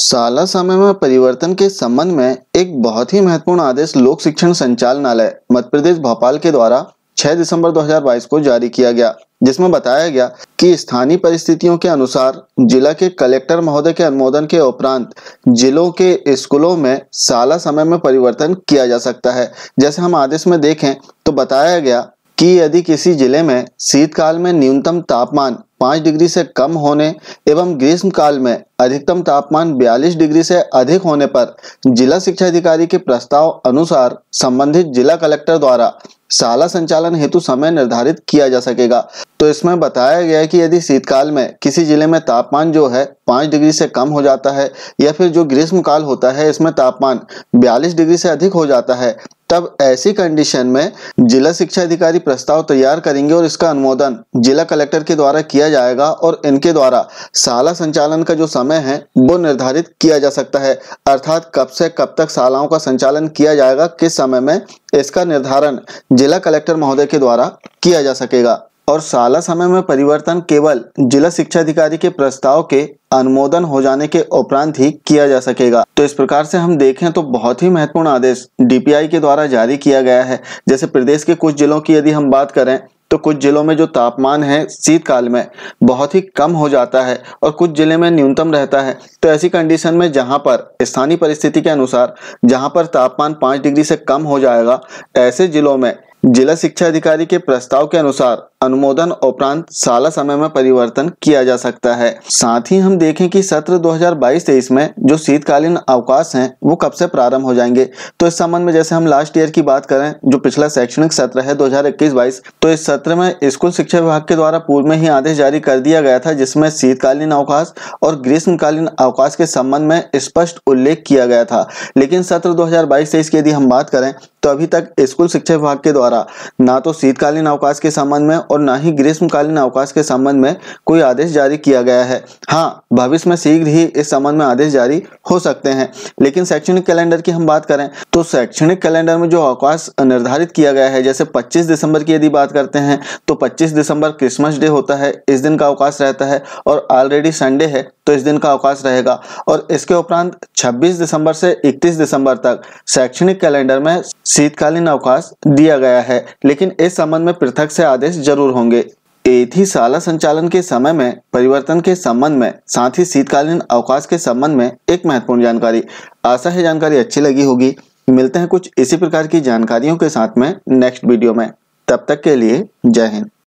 शाला समय में परिवर्तन के संबंध में एक बहुत ही महत्वपूर्ण आदेश लोक शिक्षण संचालनालय मध्य प्रदेश भोपाल के द्वारा 6 दिसंबर 2022 को जारी किया गया जिसमें बताया गया कि स्थानीय परिस्थितियों के अनुसार जिला के कलेक्टर महोदय के अनुमोदन के उपरांत जिलों के स्कूलों में शाला समय में परिवर्तन किया जा सकता है जैसे हम आदेश में देखें तो बताया गया कि यदि किसी जिले में शीतकाल में न्यूनतम तापमान पांच डिग्री से कम होने एवं ग्रीष्म काल में अधिकतम तापमान बयालीस डिग्री से अधिक होने पर जिला शिक्षा अधिकारी के प्रस्ताव अनुसार संबंधित जिला कलेक्टर द्वारा शाला संचालन हेतु समय निर्धारित किया जा सकेगा तो इसमें बताया गया कि यदि शीतकाल में किसी जिले में तापमान जो है पांच डिग्री से कम हो जाता है या फिर जो ग्रीष्म काल होता है इसमें तापमान बयालीस डिग्री से अधिक हो जाता है तब ऐसी कंडीशन में जिला शिक्षा अधिकारी प्रस्ताव तैयार करेंगे और इसका अनुमोदन जिला कलेक्टर के द्वारा किया जाएगा और इनके द्वारा शाला संचालन का जो समय है वो निर्धारित किया जा सकता है अर्थात कब से कब तक शालाओं का संचालन किया जाएगा किस समय में इसका निर्धारण जिला कलेक्टर महोदय के द्वारा किया जा सकेगा और शाला समय में परिवर्तन केवल जिला शिक्षा अधिकारी के प्रस्ताव के अनुमोदन हो जाने के उपरांत ही किया जा सकेगा तो इस प्रकार से हम देखें तो बहुत ही महत्वपूर्ण आदेश डीपीआई के द्वारा जारी किया गया है जैसे प्रदेश के कुछ जिलों की यदि हम बात करें तो कुछ जिलों में जो तापमान है शीतकाल में बहुत ही कम हो जाता है और कुछ जिले में न्यूनतम रहता है तो ऐसी कंडीशन में जहां पर स्थानीय परिस्थिति के अनुसार जहां पर तापमान पाँच डिग्री से कम हो जाएगा ऐसे जिलों में जिला शिक्षा अधिकारी के प्रस्ताव के अनुसार अनुमोदन उपरांत साला समय में परिवर्तन किया जा सकता है साथ ही हम देखें कि सत्र 2022-23 में जो शीतकालीन अवकाश हैं वो कब से प्रारंभ हो जाएंगे तो इस संबंध में जैसे हम लास्ट ईयर की बात करें जो पिछला शैक्षणिक सत्र है 2021-22 तो इस सत्र में स्कूल शिक्षा विभाग के द्वारा पूर्व में ही आदेश जारी कर दिया गया था जिसमें शीतकालीन अवकाश और ग्रीष्मकालीन अवकाश के संबंध में स्पष्ट उल्लेख किया गया था लेकिन सत्र दो हजार की यदि हम बात करें तो अभी तक स्कूल शिक्षा विभाग के द्वारा द्वारा ना तो शीतकालीन अवकाश के संबंध में और ना ही ग्रीष्मकालीन अवकाश के संबंध में कोई आदेश जारी किया गया है हाँ भविष्य में शीघ्र ही इस संबंध में आदेश जारी हो सकते हैं लेकिन शैक्षणिक कैलेंडर की हम बात करें तो शैक्षणिक कैलेंडर में जो अवकाश निर्धारित किया गया है जैसे 25 दिसंबर की यदि बात करते हैं तो 25 दिसंबर क्रिसमस डे होता है इस दिन का अवकाश रहता है और ऑलरेडी संडे है तो इस दिन का अवकाश रहेगा और इसके उपरांत 26 दिसंबर से 31 दिसंबर तक शैक्षणिक कैलेंडर में शीतकालीन अवकाश दिया गया है लेकिन इस संबंध में पृथक से आदेश जरूर होंगे शाला संचालन के समय में परिवर्तन के संबंध में साथ ही शीतकालीन अवकाश के संबंध में एक महत्वपूर्ण जानकारी आशा है जानकारी अच्छी लगी होगी मिलते हैं कुछ इसी प्रकार की जानकारियों के साथ में नेक्स्ट वीडियो में तब तक के लिए जय हिंद